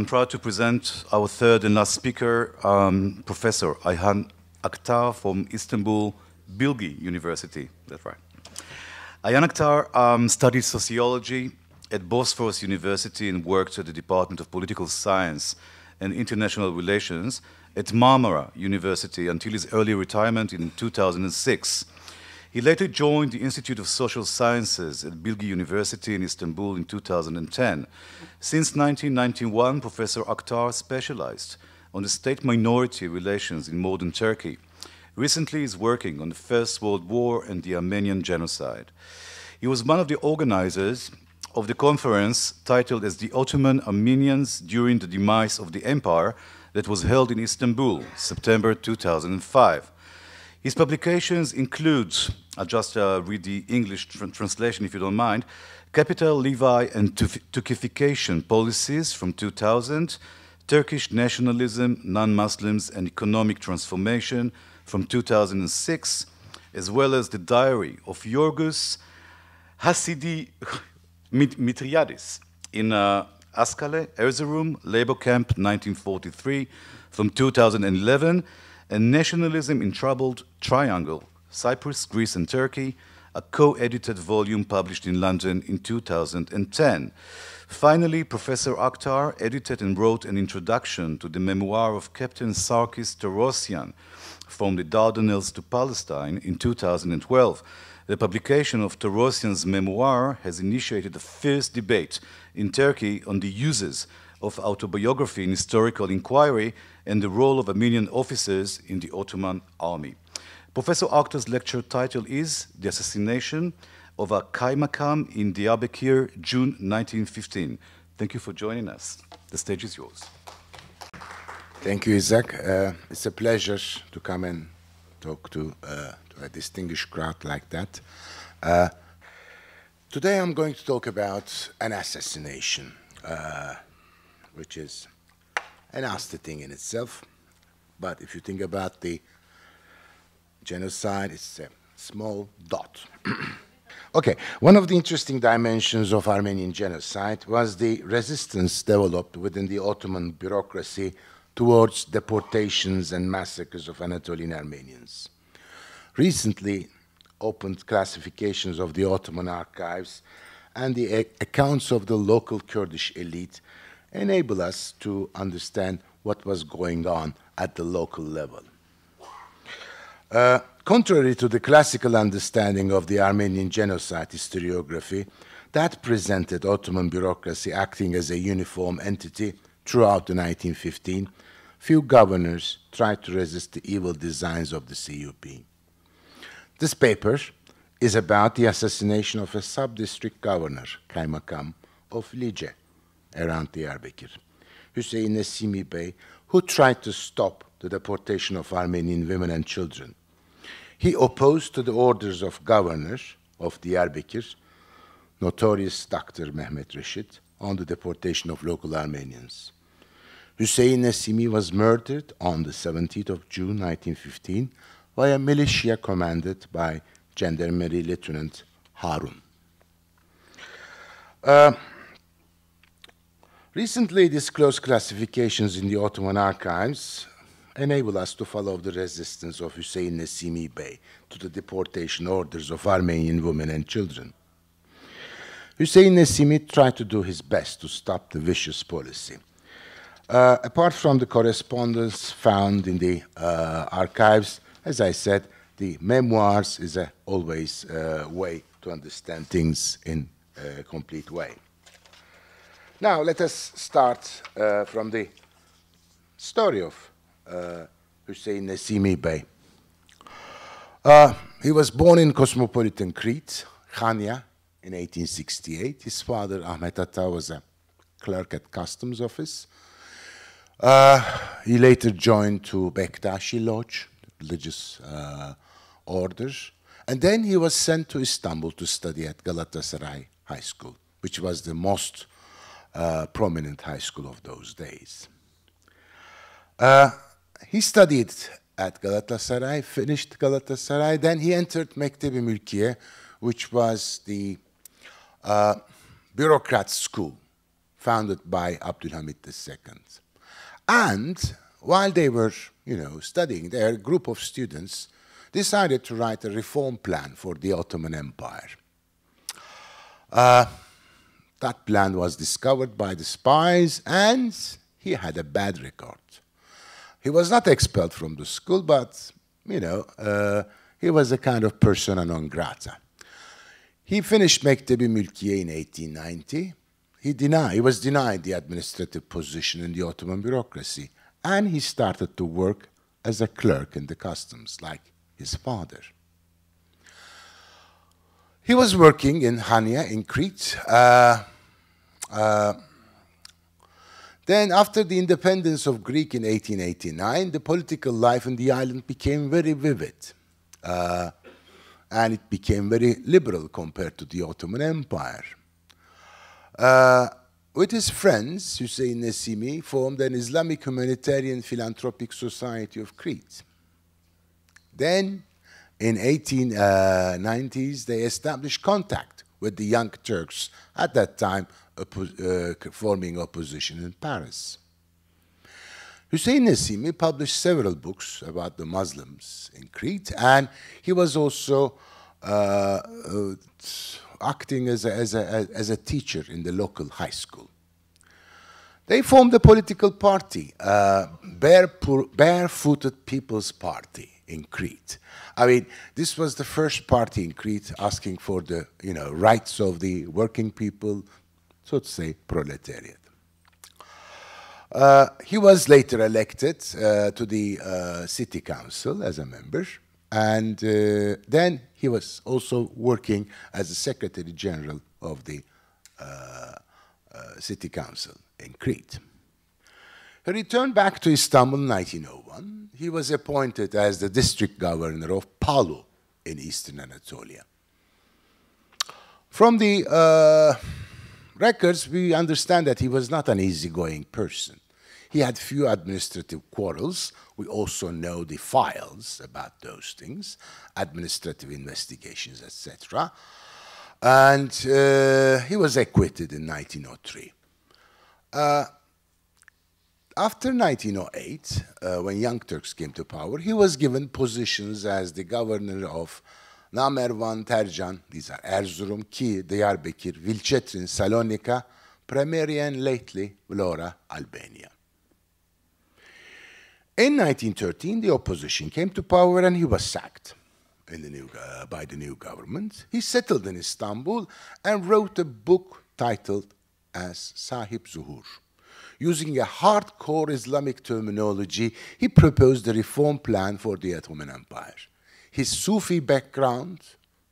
I'm proud to present our third and last speaker, um, Professor Ayhan Akhtar from Istanbul Bilgi University. That's right. Ayhan Akhtar um, studied sociology at Bosphorus University and worked at the Department of Political Science and International Relations at Marmara University until his early retirement in 2006. He later joined the Institute of Social Sciences at Bilgi University in Istanbul in 2010. Since 1991, Professor Akhtar specialized on the state-minority relations in modern Turkey. Recently, he's working on the First World War and the Armenian Genocide. He was one of the organizers of the conference titled as the Ottoman Armenians During the Demise of the Empire that was held in Istanbul, September 2005. His publications include, I'll just uh, read the English tr translation if you don't mind, Capital, Levi, and Turkification Policies from 2000, Turkish Nationalism, Non-Muslims, and Economic Transformation from 2006, as well as the diary of Yorgos Hasidi Mitriadis in uh, Askale, Erzurum, labor camp 1943 from 2011, and Nationalism in Troubled Triangle Cyprus, Greece, and Turkey, a co edited volume published in London in 2010. Finally, Professor Akhtar edited and wrote an introduction to the memoir of Captain Sarkis Terosian, From the Dardanelles to Palestine, in 2012. The publication of Terosian's memoir has initiated a fierce debate in Turkey on the uses of autobiography and historical inquiry and the role of Armenian officers in the Ottoman army. Professor Akhtar's lecture title is The Assassination of a Kaimakam in Diyarbakir, June 1915. Thank you for joining us. The stage is yours. Thank you, Isaac. Uh, it's a pleasure to come and talk to, uh, to a distinguished crowd like that. Uh, today I'm going to talk about an assassination. Uh, which is an nasty thing in itself. But if you think about the genocide, it's a small dot. okay, one of the interesting dimensions of Armenian genocide was the resistance developed within the Ottoman bureaucracy towards deportations and massacres of Anatolian Armenians. Recently opened classifications of the Ottoman archives and the accounts of the local Kurdish elite enable us to understand what was going on at the local level. Uh, contrary to the classical understanding of the Armenian genocide historiography, that presented Ottoman bureaucracy acting as a uniform entity throughout the 1915, few governors tried to resist the evil designs of the CUP. This paper is about the assassination of a sub-district governor, Kaimakam, of Lice, around Diyarbakir, Hüseyin Nesimi Bey, who tried to stop the deportation of Armenian women and children. He opposed to the orders of governor of Diyarbakir, notorious Dr. Mehmet Reshid, on the deportation of local Armenians. Hüseyin Nesimi was murdered on the 17th of June 1915 by a militia commanded by Gendarmerie Lieutenant Harun. Uh, Recently disclosed classifications in the Ottoman archives enable us to follow the resistance of Hussein Nesimi Bey to the deportation orders of Armenian women and children. Hussein Nesimi tried to do his best to stop the vicious policy. Uh, apart from the correspondence found in the uh, archives, as I said, the memoirs is a always uh, way to understand things in a complete way. Now let us start uh, from the story of uh, Hussein Nesimi Bey. Uh, he was born in cosmopolitan Crete, Khania, in 1868. His father, Ahmet Atta, was a clerk at customs office. Uh, he later joined to Bektashi Lodge, religious uh, and then he was sent to Istanbul to study at Galatasaray High School, which was the most uh, prominent high school of those days. Uh, he studied at Galatasaray, finished Galatasaray, then he entered Mektebi Mülkiye, which was the uh, bureaucrat school founded by Abdulhamid II. And while they were, you know, studying there, a group of students decided to write a reform plan for the Ottoman Empire. Uh, that plan was discovered by the spies, and he had a bad record. He was not expelled from the school, but, you know, uh, he was a kind of persona non grata. He finished Mektebi Mülkiye in 1890. He denied, he was denied the administrative position in the Ottoman bureaucracy, and he started to work as a clerk in the customs, like his father. He was working in Hania in Crete. Uh, uh, then, after the independence of Greek in 1889, the political life in the island became very vivid. Uh, and it became very liberal compared to the Ottoman Empire. Uh, with his friends, Hussein Nesimi formed an Islamic humanitarian philanthropic society of Crete. Then, in 1890s, uh, they established contact with the Young Turks, at that time oppo uh, forming opposition in Paris. Hussein Nasimi published several books about the Muslims in Crete, and he was also uh, uh, acting as a, as, a, as a teacher in the local high school. They formed a political party, uh, Barefooted People's Party in Crete. I mean, this was the first party in Crete asking for the you know, rights of the working people, so to say, proletariat. Uh, he was later elected uh, to the uh, city council as a member, and uh, then he was also working as the secretary general of the uh, uh, city council in Crete. He returned back to Istanbul in 1901. He was appointed as the district governor of Palu in eastern Anatolia. From the uh, records, we understand that he was not an easygoing person. He had few administrative quarrels. We also know the files about those things, administrative investigations, etc. And uh, he was acquitted in 1903. Uh, after 1908, uh, when Young Turks came to power, he was given positions as the governor of Namervan, Terjan, these are Erzurum, Ki, Diyarbakir, Vilcetrin, Salonika, Premier, and lately Vlora, Albania. In 1913, the opposition came to power and he was sacked the new, uh, by the new government. He settled in Istanbul and wrote a book titled as Sahib Zuhur using a hardcore Islamic terminology, he proposed a reform plan for the Ottoman Empire. His Sufi background,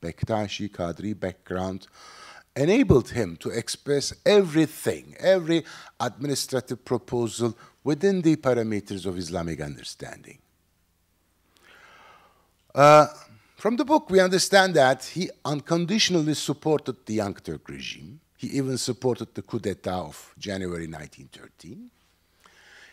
Bektashi Qadri background, enabled him to express everything, every administrative proposal within the parameters of Islamic understanding. Uh, from the book, we understand that he unconditionally supported the Young Turk regime he even supported the coup d'etat of January 1913.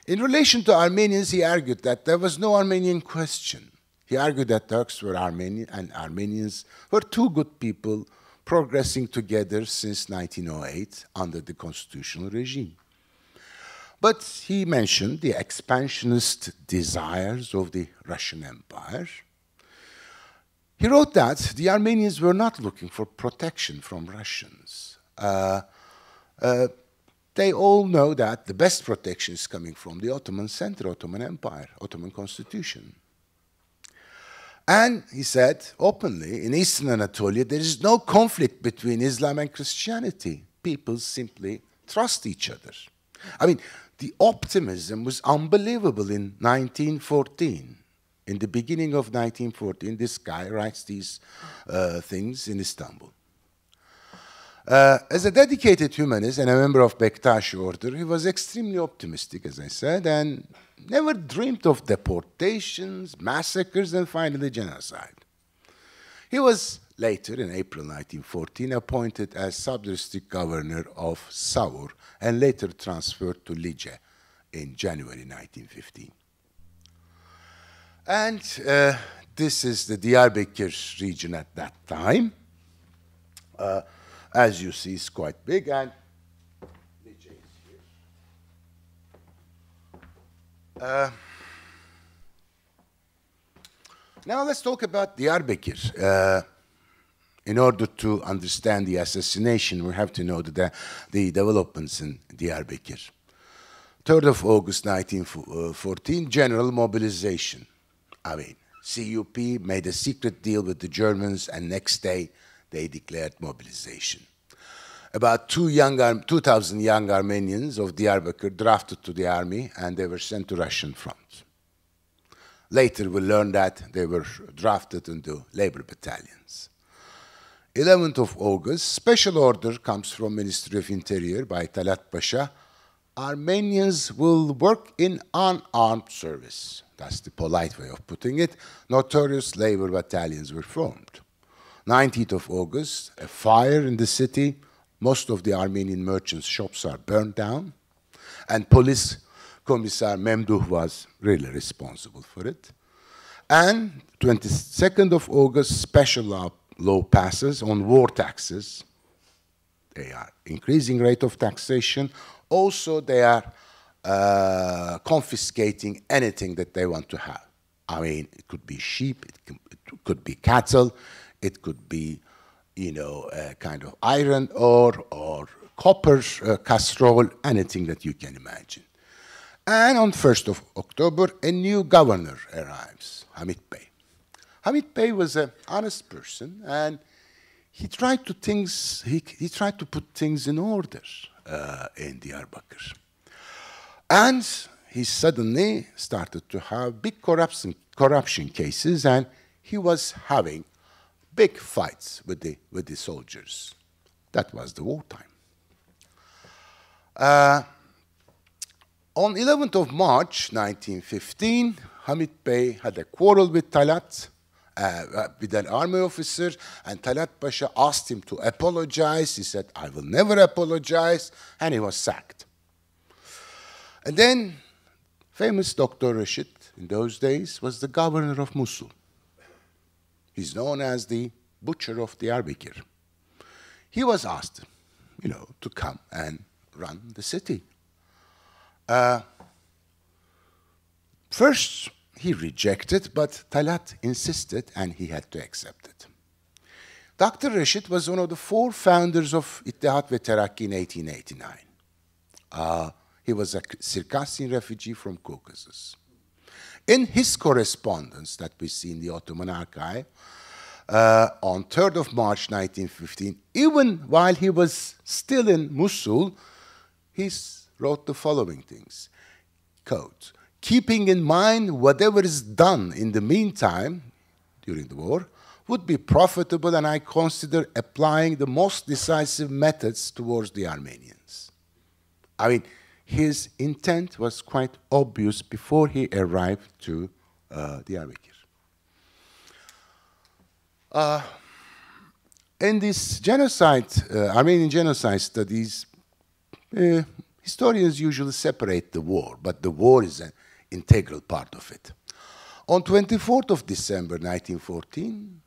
In relation to Armenians, he argued that there was no Armenian question. He argued that Turks were Armenian and Armenians were two good people progressing together since 1908 under the constitutional regime. But he mentioned the expansionist desires of the Russian Empire. He wrote that the Armenians were not looking for protection from Russians. Uh, uh, they all know that the best protection is coming from the Ottoman center, Ottoman Empire, Ottoman constitution. And he said openly, in Eastern Anatolia, there is no conflict between Islam and Christianity. People simply trust each other. I mean, the optimism was unbelievable in 1914. In the beginning of 1914, this guy writes these uh, things in Istanbul. Uh, as a dedicated humanist and a member of Bektashi order, he was extremely optimistic, as I said, and never dreamed of deportations, massacres, and finally genocide. He was later, in April 1914, appointed as sub-district governor of Saur and later transferred to Lige, in January 1915. And uh, this is the Diyarbakir region at that time. Uh, as you see, is quite big. And uh, now let's talk about Diyarbakir. Uh, in order to understand the assassination, we have to know the, the developments in Diyarbakir. 3rd of August 1914, general mobilization. I mean, CUP made a secret deal with the Germans, and next day, they declared mobilization. About two young 2,000 young Armenians of Diyarbakir drafted to the army and they were sent to Russian front. Later we learned that they were drafted into labor battalions. 11th of August, special order comes from Ministry of Interior by Talat Pasha. Armenians will work in unarmed service. That's the polite way of putting it. Notorious labor battalions were formed. 19th of August, a fire in the city. Most of the Armenian merchants' shops are burned down. And police commissar Memduh was really responsible for it. And 22nd of August, special law, law passes on war taxes. They are increasing rate of taxation. Also, they are uh, confiscating anything that they want to have. I mean, it could be sheep, it, can, it could be cattle, it could be, you know, a kind of iron ore or copper uh, castrol, anything that you can imagine. And on 1st of October, a new governor arrives, Hamid Bey. Hamid Bey was an honest person, and he tried to things. He, he tried to put things in order uh, in Diyarbakir, and he suddenly started to have big corruption corruption cases, and he was having big fights with the, with the soldiers. That was the wartime. Uh, on 11th of March 1915, Hamid Bey had a quarrel with Talat, uh, uh, with an army officer, and Talat Pasha asked him to apologize. He said, I will never apologize, and he was sacked. And then, famous Dr. Rashid in those days was the governor of Mosul. He's known as the butcher of Diyarbakir. He was asked, you know, to come and run the city. Uh, first, he rejected, but Talat insisted and he had to accept it. Dr. Rashid was one of the four founders of Ittihat ve Terakki in 1889. Uh, he was a Circassian refugee from Caucasus. In his correspondence that we see in the Ottoman archive, uh, on 3rd of March 1915, even while he was still in Mosul, he wrote the following things. Quote, keeping in mind whatever is done in the meantime, during the war, would be profitable and I consider applying the most decisive methods towards the Armenians. I mean, his intent was quite obvious before he arrived to uh, Diyarbakir. Uh, in this genocide, uh, Armenian genocide studies, uh, historians usually separate the war, but the war is an integral part of it. On 24th of December 1914,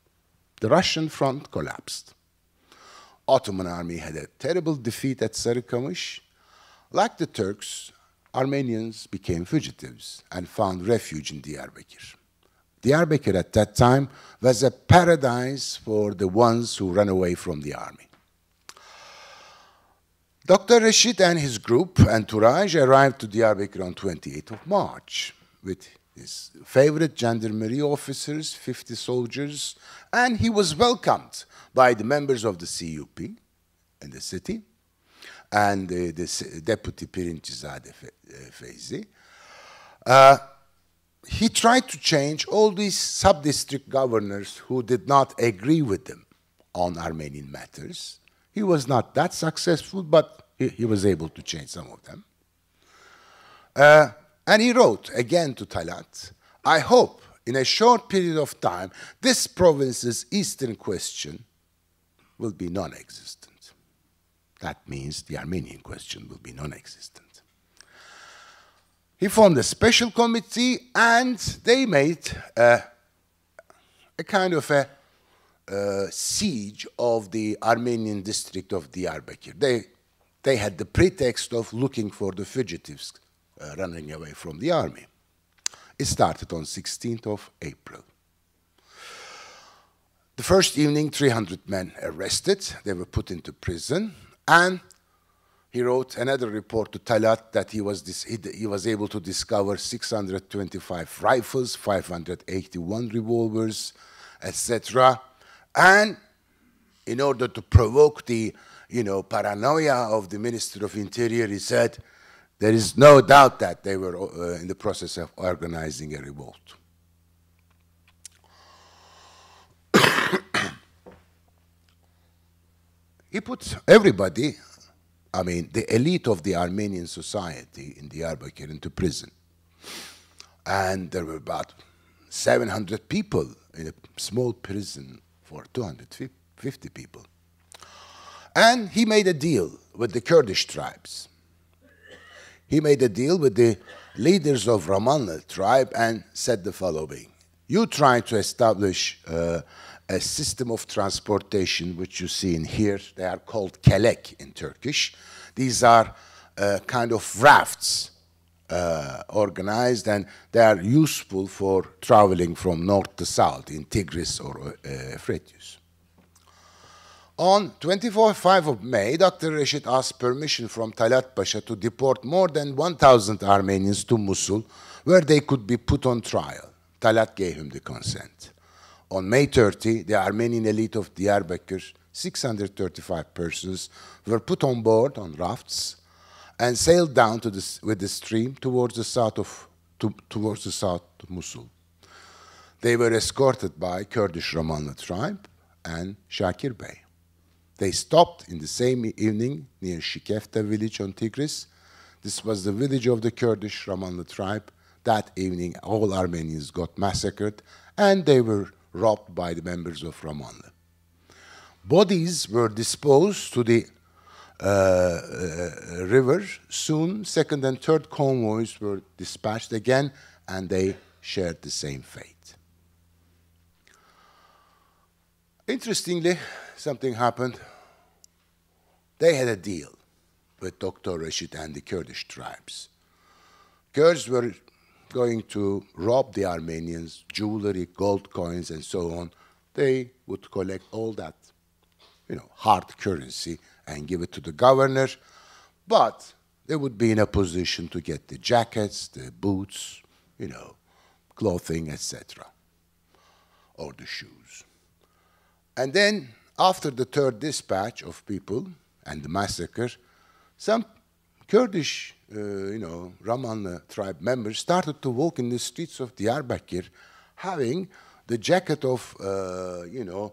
the Russian front collapsed. Ottoman army had a terrible defeat at Sarikamish. Like the Turks, Armenians became fugitives and found refuge in Diyarbakir. Diyarbakir at that time was a paradise for the ones who ran away from the army. Dr. Rashid and his group entourage arrived to Diyarbakir on 28th of March with his favorite gendarmerie officers, 50 soldiers, and he was welcomed by the members of the CUP in the city and the deputy Pirinchizadeh Feizi. Uh, he tried to change all these sub-district governors who did not agree with him on Armenian matters. He was not that successful, but he, he was able to change some of them. Uh, and he wrote again to Talat, I hope in a short period of time this province's eastern question will be non existent. That means the Armenian question will be non-existent. He formed a special committee and they made a, a kind of a, a siege of the Armenian district of Diyarbakir. They, they had the pretext of looking for the fugitives uh, running away from the army. It started on 16th of April. The first evening, 300 men arrested. They were put into prison. And he wrote another report to Talat that he was, he was able to discover 625 rifles, 581 revolvers, etc. And in order to provoke the you know, paranoia of the Minister of Interior, he said, there is no doubt that they were uh, in the process of organizing a revolt. He put everybody, I mean, the elite of the Armenian society in Diyarbakir into prison. And there were about 700 people in a small prison for 250 people. And he made a deal with the Kurdish tribes. He made a deal with the leaders of Ramallah tribe and said the following. You try to establish uh, a system of transportation which you see in here. They are called kelek in Turkish. These are uh, kind of rafts uh, organized and they are useful for traveling from north to south in Tigris or uh, Euphrates. On 25 of May, Dr. Reshid asked permission from Talat Pasha to deport more than 1,000 Armenians to Mosul, where they could be put on trial. Talat gave him the consent. On May 30, the Armenian elite of Diyarbakir, 635 persons, were put on board on rafts and sailed down the, with the stream towards the south of to, towards the south Mosul. They were escorted by Kurdish Ramana tribe and Shakir Bey. They stopped in the same evening near Shikefta village on Tigris. This was the village of the Kurdish Ramana tribe. That evening, all Armenians got massacred and they were robbed by the members of Ramonda. Bodies were disposed to the uh, uh, river. Soon, second and third convoys were dispatched again, and they shared the same fate. Interestingly, something happened. They had a deal with Dr. Rashid and the Kurdish tribes. Kurds were going to rob the Armenians, jewelry, gold coins, and so on, they would collect all that, you know, hard currency and give it to the governor. But they would be in a position to get the jackets, the boots, you know, clothing, etc., or the shoes. And then, after the third dispatch of people and the massacre, some Kurdish, uh, you know, Ramanlı tribe members started to walk in the streets of Diyarbakir having the jacket of, uh, you know,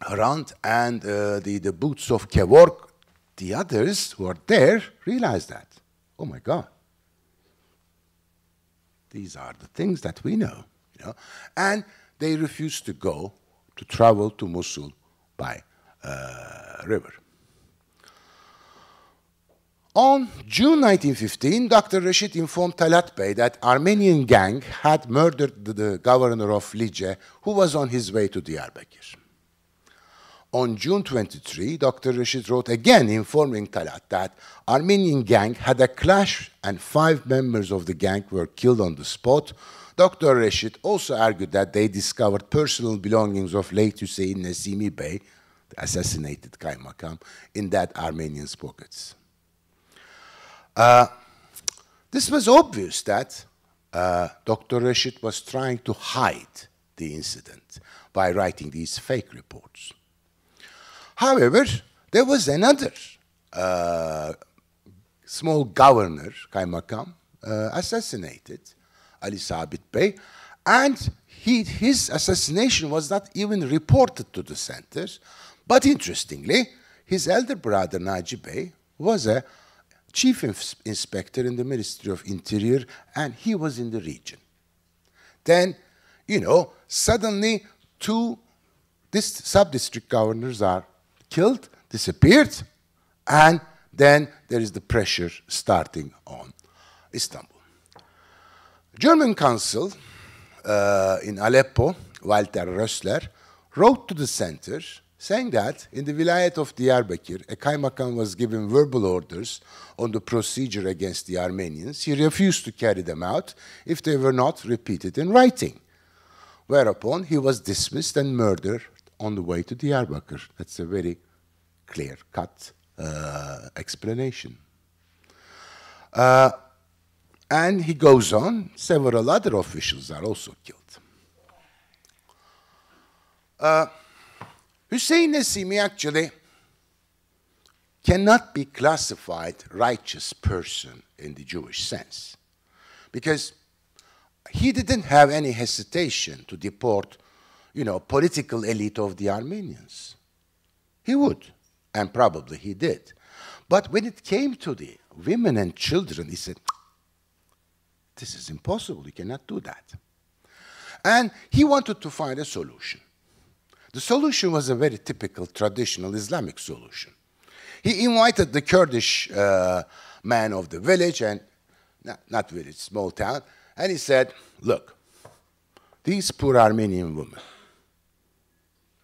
Hrant uh, and the, the boots of Kevork. The others who are there realized that. Oh my God these are the things that we know, you know. And they refused to go to travel to Mosul by uh, river. On June 1915, Dr. Rashid informed Talat Bey that Armenian gang had murdered the governor of Lice, who was on his way to Diyarbakir. On June 23, Dr. Rashid wrote again informing Talat that Armenian gang had a clash and five members of the gang were killed on the spot. Dr. Rashid also argued that they discovered personal belongings of late Hussein Nesimi Bey, the assassinated Kaimakam, in that Armenian's pockets. Uh, this was obvious that uh, Dr. Rashid was trying to hide the incident by writing these fake reports. However, there was another uh, small governor, Kaimakam, uh, assassinated, Ali Sabit Bey, and he, his assassination was not even reported to the center. But interestingly, his elder brother Najib Bey was a chief inspector in the Ministry of Interior, and he was in the region. Then, you know, suddenly two sub-district governors are killed, disappeared, and then there is the pressure starting on Istanbul. German consul uh, in Aleppo, Walter Rössler, wrote to the center saying that in the vilayet of Diyarbakir, a kaimakam was given verbal orders on the procedure against the Armenians. He refused to carry them out if they were not repeated in writing. Whereupon he was dismissed and murdered on the way to Diyarbakir. That's a very clear cut uh, explanation. Uh, and he goes on, several other officials are also killed. Uh, Hussein Nesimi actually cannot be classified righteous person in the Jewish sense because he didn't have any hesitation to deport, you know, political elite of the Armenians. He would, and probably he did. But when it came to the women and children, he said, this is impossible, you cannot do that. And he wanted to find a solution. The solution was a very typical traditional Islamic solution. He invited the Kurdish uh, man of the village, and not, not village, small town, and he said, look, these poor Armenian women,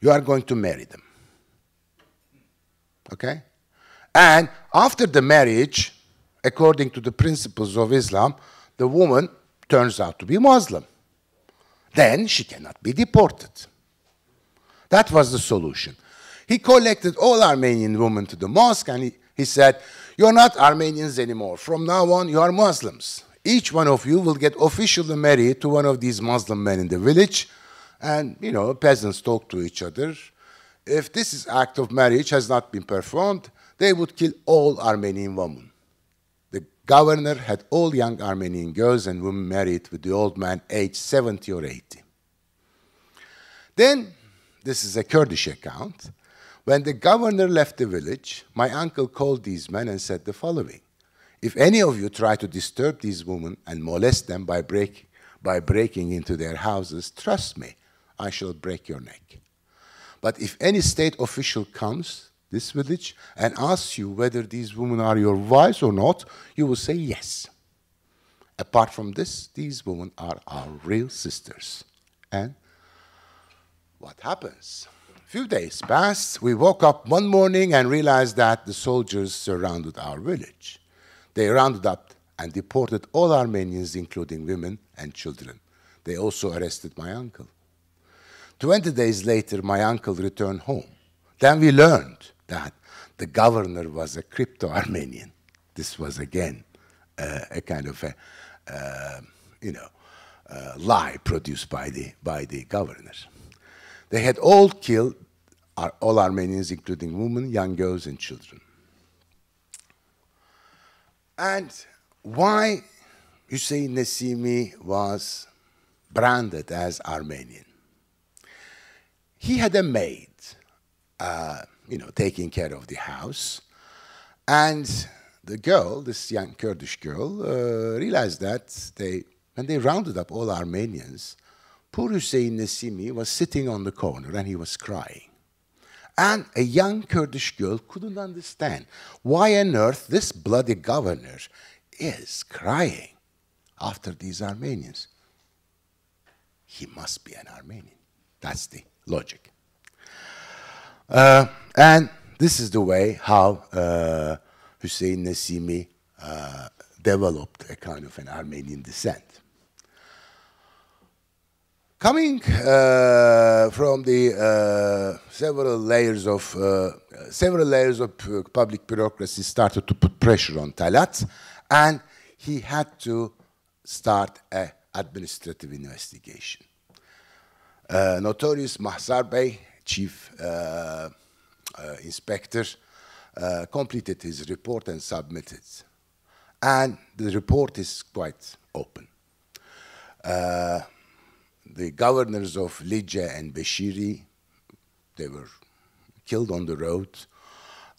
you are going to marry them. Okay? And after the marriage, according to the principles of Islam, the woman turns out to be Muslim. Then she cannot be deported. That was the solution. He collected all Armenian women to the mosque and he, he said, You're not Armenians anymore. From now on, you are Muslims. Each one of you will get officially married to one of these Muslim men in the village. And, you know, peasants talk to each other. If this act of marriage has not been performed, they would kill all Armenian women. The governor had all young Armenian girls and women married with the old man aged 70 or 80. Then this is a Kurdish account. When the governor left the village, my uncle called these men and said the following If any of you try to disturb these women and molest them by, break, by breaking into their houses, trust me, I shall break your neck. But if any state official comes, this village, and asks you whether these women are your wives or not, you will say yes. Apart from this, these women are our real sisters. And what happens? A few days passed. We woke up one morning and realized that the soldiers surrounded our village. They rounded up and deported all Armenians, including women and children. They also arrested my uncle. 20 days later, my uncle returned home. Then we learned that the governor was a crypto Armenian. This was again uh, a kind of a, uh, you know, uh, lie produced by the, by the governor. They had all killed uh, all Armenians, including women, young girls, and children. And why Hussein Nesimi was branded as Armenian? He had a maid, uh, you know, taking care of the house. And the girl, this young Kurdish girl, uh, realized that they, when they rounded up all Armenians Poor Hussein Nesimi was sitting on the corner and he was crying. And a young Kurdish girl couldn't understand why on earth this bloody governor is crying after these Armenians. He must be an Armenian. That's the logic. Uh, and this is the way how uh, Hussein Nesimi uh, developed a kind of an Armenian descent. Coming uh, from the uh, several layers of uh, several layers of uh, public bureaucracy started to put pressure on Talat, and he had to start an administrative investigation. Uh, notorious Mahzar Bey, chief uh, inspector, completed his report and submitted. And the report is quite open the governors of Lidja and Beshiri, they were killed on the road.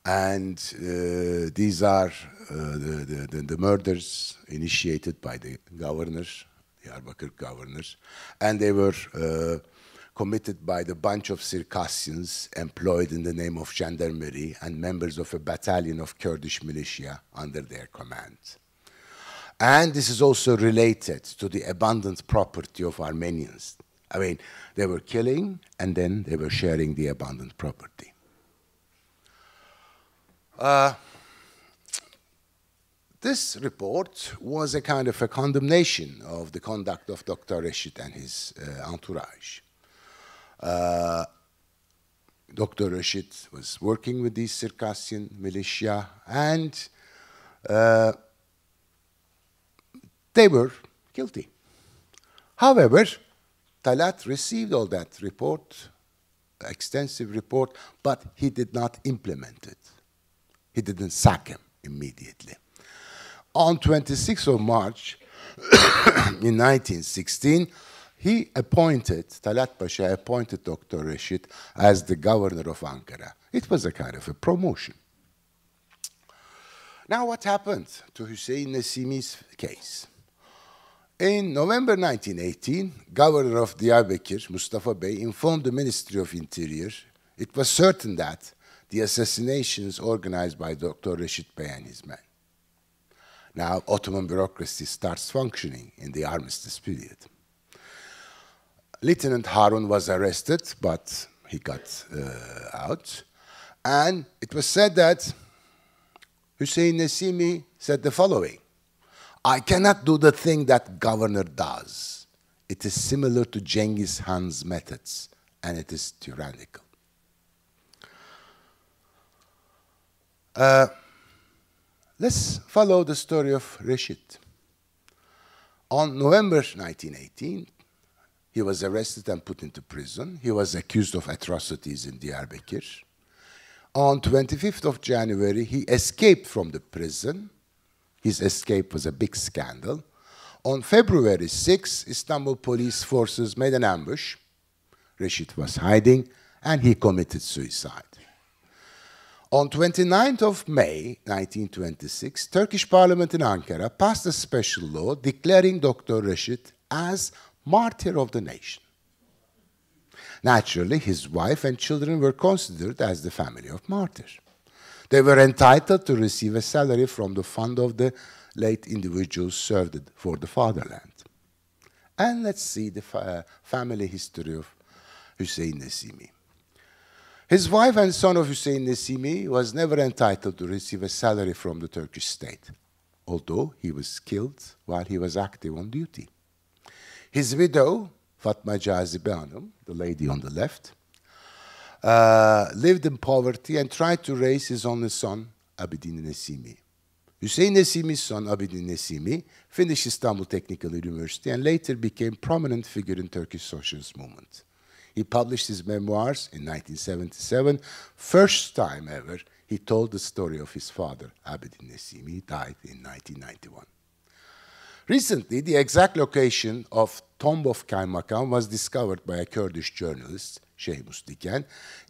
And uh, these are uh, the, the, the, murders initiated by the governors, the Arbakir governors. And they were uh, committed by the bunch of Circassians employed in the name of gendarmerie and members of a battalion of Kurdish militia under their command. And this is also related to the abundant property of Armenians. I mean, they were killing and then they were sharing the abundant property. Uh, this report was a kind of a condemnation of the conduct of Dr. Reshid and his uh, entourage. Uh, Dr. Reshid was working with these Circassian militia and uh, they were guilty. However, Talat received all that report, extensive report, but he did not implement it. He didn't sack him immediately. On 26th of March in 1916, he appointed, Talat Pasha appointed Dr. Reshid as the governor of Ankara. It was a kind of a promotion. Now, what happened to Hussein Nassimi's case? In November 1918, Governor of Diyarbakir, Mustafa Bey, informed the Ministry of Interior it was certain that the assassinations organized by Dr. Reshid Bey and his men. Now, Ottoman bureaucracy starts functioning in the armistice period. Lieutenant Harun was arrested, but he got uh, out. And it was said that Hussein Nesimi said the following I cannot do the thing that governor does. It is similar to Genghis Khan's methods, and it is tyrannical. Uh, let's follow the story of Reshid. On November 1918, he was arrested and put into prison. He was accused of atrocities in Diyarbakir. On 25th of January, he escaped from the prison his escape was a big scandal. On February 6, Istanbul police forces made an ambush. Rashid was hiding and he committed suicide. On 29th of May 1926, Turkish parliament in Ankara passed a special law declaring Dr. Rashid as martyr of the nation. Naturally, his wife and children were considered as the family of martyrs. They were entitled to receive a salary from the fund of the late individuals served for the fatherland. And let's see the fa uh, family history of Hussein Nesimi. His wife and son of Hussein Nesimi was never entitled to receive a salary from the Turkish state, although he was killed while he was active on duty. His widow, Fatma Cazibe Hanım, the lady on the left, uh, lived in poverty and tried to raise his only son, Abidin Nesimi. Hussein Nesimi's son, Abidin Nesimi, finished Istanbul Technical University and later became prominent figure in Turkish socialist movement. He published his memoirs in 1977. First time ever, he told the story of his father, Abidin Nesimi, died in 1991. Recently, the exact location of tomb of Kaymakam was discovered by a Kurdish journalist Şeymus Diken.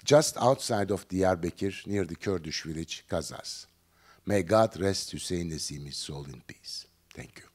Just outside of Diyarbakir, near the Kurdish village, Kazas. May God rest Hüseyin Nesimi's soul in peace. Thank you.